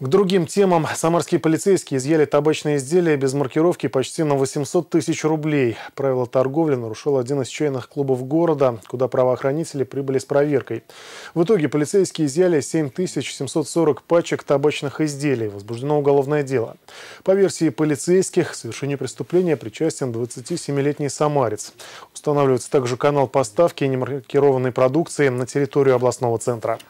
К другим темам. Самарские полицейские изъяли табачные изделия без маркировки почти на 800 тысяч рублей. Правила торговли нарушил один из чайных клубов города, куда правоохранители прибыли с проверкой. В итоге полицейские изъяли 7740 пачек табачных изделий. Возбуждено уголовное дело. По версии полицейских, к совершению преступления причастен 27-летний самарец. Устанавливается также канал поставки немаркированной продукции на территорию областного центра.